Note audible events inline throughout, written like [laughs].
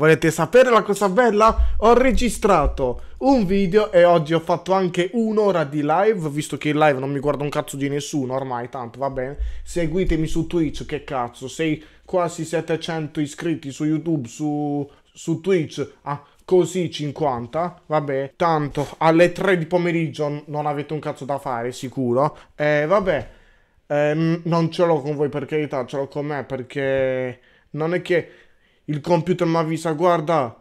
Volete sapere la cosa bella? Ho registrato un video e oggi ho fatto anche un'ora di live, visto che in live non mi guarda un cazzo di nessuno ormai, tanto va bene. Seguitemi su Twitch, che cazzo, sei quasi 700 iscritti su YouTube, su, su Twitch, ah, così 50, vabbè, tanto alle 3 di pomeriggio non avete un cazzo da fare, sicuro. E eh, vabbè, ehm, non ce l'ho con voi per carità, ce l'ho con me perché non è che il computer mi avvisa, guarda,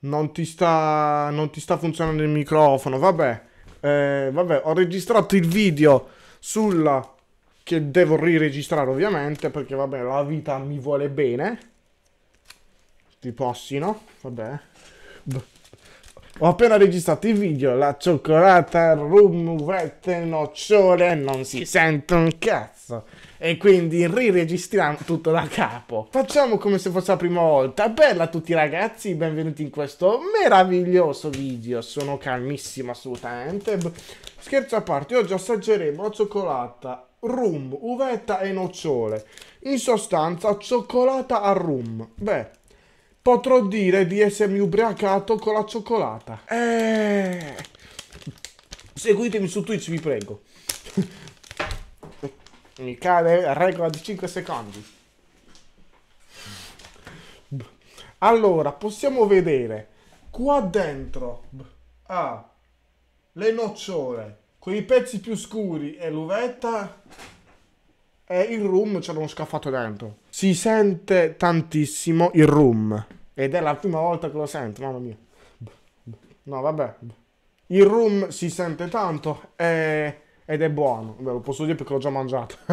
non ti sta, non ti sta funzionando il microfono, vabbè, eh, vabbè, ho registrato il video sulla che devo riregistrare ovviamente perché vabbè la vita mi vuole bene ti possino vabbè ho appena registrato il video la cioccolata rum uvette nocciole non si sente un cazzo e quindi riregistriamo tutto da capo. Facciamo come se fosse la prima volta. Bella a tutti ragazzi, benvenuti in questo meraviglioso video. Sono calmissimo assolutamente. Scherzo a parte, oggi assaggeremo la cioccolata, rum, uvetta e nocciole. In sostanza, cioccolata a rum. Beh, potrò dire di essermi ubriacato con la cioccolata. Eeeh... Seguitemi su Twitch, vi prego. Mi cade regola di 5 secondi. Allora, possiamo vedere qua dentro ah, le nocciole con i pezzi più scuri e l'uvetta e il rum c'è uno scaffato dentro. Si sente tantissimo il rum ed è la prima volta che lo sento, mamma mia. No, vabbè. Il rum si sente tanto e ed è buono. Ve lo posso dire perché l'ho già mangiato. [laughs]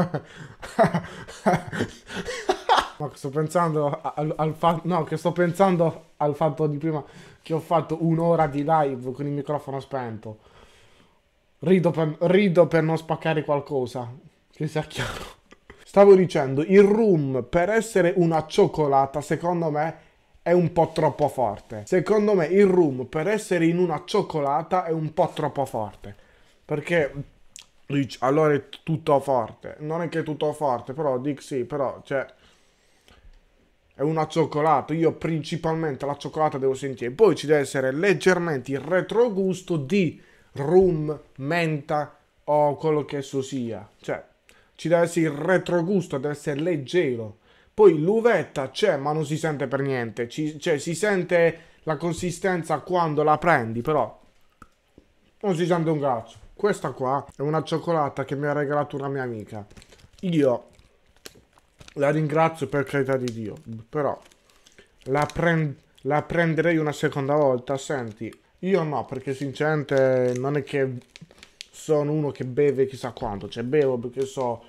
Ma sto pensando al, al fatto. No, che sto pensando al fatto di prima che ho fatto un'ora di live con il microfono spento. Rido per, rido per non spaccare qualcosa. Che sia chiaro. Stavo dicendo, il rum per essere una cioccolata, secondo me, è un po' troppo forte. Secondo me il rum per essere in una cioccolata è un po' troppo forte. Perché Dici, allora è tutto forte. Non è che è tutto forte, però dic sì, però, cioè... È una cioccolata. Io principalmente la cioccolata devo sentire. Poi ci deve essere leggermente il retrogusto di rum, menta o quello che esso sia. Cioè, ci deve essere il retrogusto, deve essere leggero. Poi l'uvetta c'è, ma non si sente per niente. Ci, cioè, si sente la consistenza quando la prendi, però non si sente un cazzo. Questa qua è una cioccolata che mi ha regalato una mia amica. Io la ringrazio per carità di Dio, però la, prend la prenderei una seconda volta, senti. Io no, perché sinceramente non è che sono uno che beve chissà quanto, cioè bevo perché so,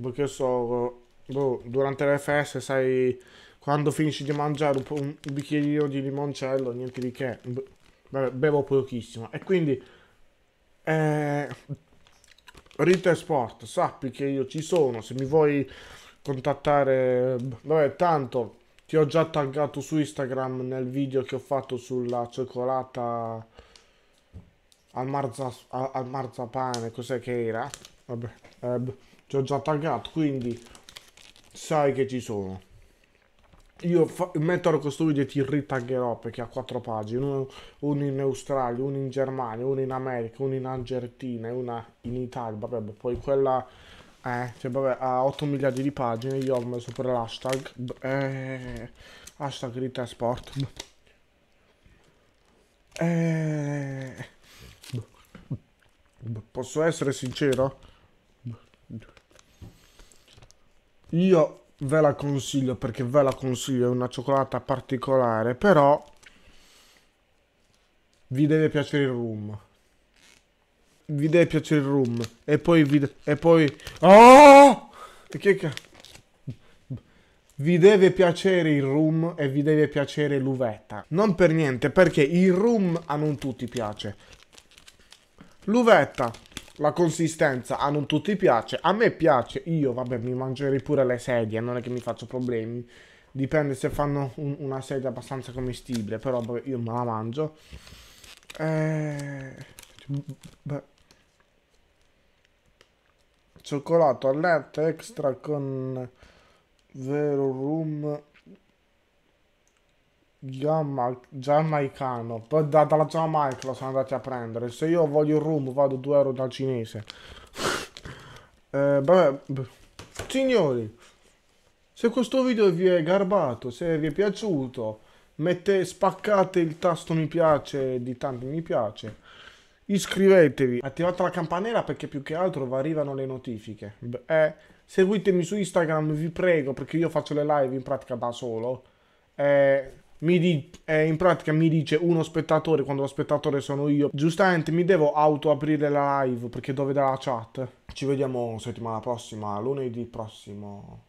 perché so, boh, durante le feste, sai, quando finisci di mangiare un, un bicchierino di limoncello, niente di che, bevo pochissimo. E quindi eh, Rita Sport, sappi che io ci sono, se mi vuoi contattare, vabbè tanto ti ho già taggato su Instagram nel video che ho fatto sulla cioccolata al, marza, al marzapane, cos'è che era? Vabbè, eh, ti ho già taggato, quindi sai che ci sono io fa- metterò questo video e ti ritaggerò perché ha quattro pagine, uno, uno, in Australia, uno in Germania, uno in America, uno in Argentina e una in Italia, vabbè, boh, poi quella eh, cioè, vabbè, ha 8 miliardi di pagine, io ho messo per l'hashtag, eh, hashtag Rita Sport. [laughs] Eh, boh, posso essere sincero? Io ve la consiglio perché ve la consiglio, è una cioccolata particolare, però vi deve piacere il rum. Vi deve piacere il rum. E poi vi... E poi... Oh! Che cazzo? vi deve piacere il rum e vi deve piacere l'uvetta. Non per niente, perché il rum a non tutti piace. L'uvetta la consistenza a non tutti piace, a me piace, io vabbè mi mangerei pure le sedie, non è che mi faccio problemi, dipende se fanno un, una sedia abbastanza commestibile, però vabbè, io me la mangio. Eh, beh. Cioccolato al latte extra con vero rum Giamma, giamaicano da, dalla Giamaica lo sono andati a prendere se io voglio il rum vado 2 euro dal cinese [laughs] eh, beh, beh. signori se questo video vi è garbato se vi è piaciuto mette, spaccate il tasto mi piace di tanti mi piace iscrivetevi attivate la campanella perché più che altro vi arrivano le notifiche eh, seguitemi su Instagram vi prego perché io faccio le live in pratica da solo eh, di- eh, in pratica mi dice uno spettatore quando lo spettatore sono io. Giustamente mi devo autoaprire la live perché dove dà la chat. Ci vediamo settimana prossima, lunedì prossimo.